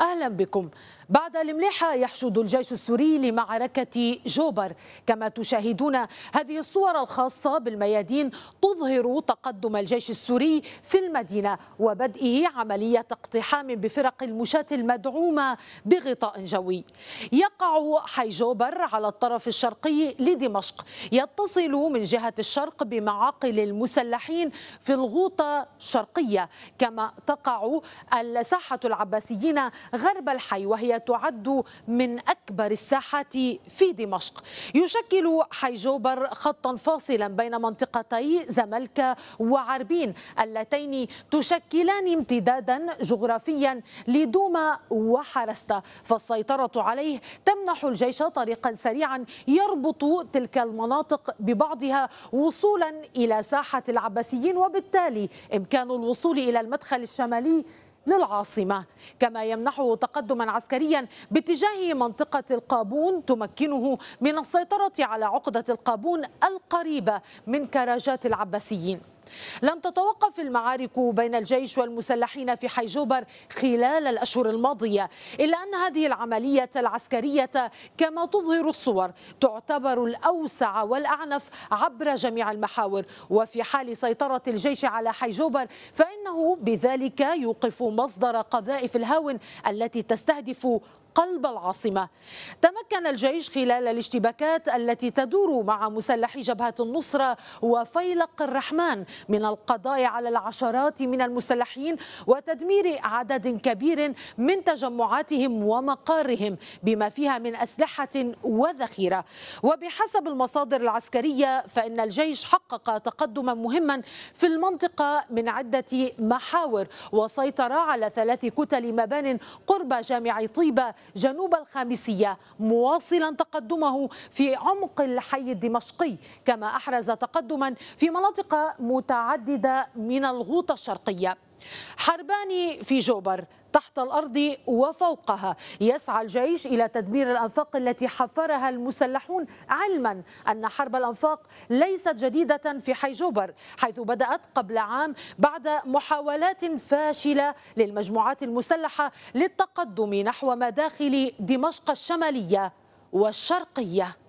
أهلا بكم بعد الملاحة يحشد الجيش السوري لمعركة جوبر كما تشاهدون هذه الصور الخاصة بالميادين تظهر تقدم الجيش السوري في المدينة وبدئه عملية اقتحام بفرق المشاة المدعومة بغطاء جوي يقع حي جوبر على الطرف الشرقي لدمشق يتصل من جهة الشرق بمعاقل المسلحين في الغوطة الشرقية كما تقع الساحة العباسيين غرب الحي وهي تعد من أكبر الساحات في دمشق يشكل حي جوبر خطا فاصلا بين منطقتي زملكة وعربين اللتين تشكلان امتدادا جغرافيا لدوما وحرستة فالسيطرة عليه تمنح الجيش طريقا سريعا يربط تلك المناطق ببعضها وصولا إلى ساحة العباسيين وبالتالي إمكان الوصول إلى المدخل الشمالي للعاصمة كما يمنحه تقدما عسكريا باتجاه منطقة القابون تمكنه من السيطرة على عقدة القابون القريبة من كراجات العباسيين لم تتوقف المعارك بين الجيش والمسلحين في حيجوبر خلال الأشهر الماضية إلا أن هذه العملية العسكرية كما تظهر الصور تعتبر الأوسع والأعنف عبر جميع المحاور وفي حال سيطرة الجيش على حيجوبر فإنه بذلك يوقف مصدر قذائف الهاون التي تستهدف قلب العاصمة تمكن الجيش خلال الاشتباكات التي تدور مع مسلحي جبهة النصرة وفيلق الرحمن من القضاء على العشرات من المسلحين وتدمير عدد كبير من تجمعاتهم ومقارهم بما فيها من أسلحة وذخيرة وبحسب المصادر العسكرية فإن الجيش حقق تقدما مهما في المنطقة من عدة محاور وسيطر على ثلاث كتل مبان قرب جامع طيبة جنوب الخامسية مواصلا تقدمه في عمق الحي الدمشقي كما أحرز تقدما في مناطق متعددة من الغوطة الشرقية حربان في جوبر تحت الارض وفوقها يسعى الجيش الى تدمير الانفاق التي حفرها المسلحون علما ان حرب الانفاق ليست جديده في حي جوبر حيث بدات قبل عام بعد محاولات فاشله للمجموعات المسلحه للتقدم نحو مداخل دمشق الشماليه والشرقيه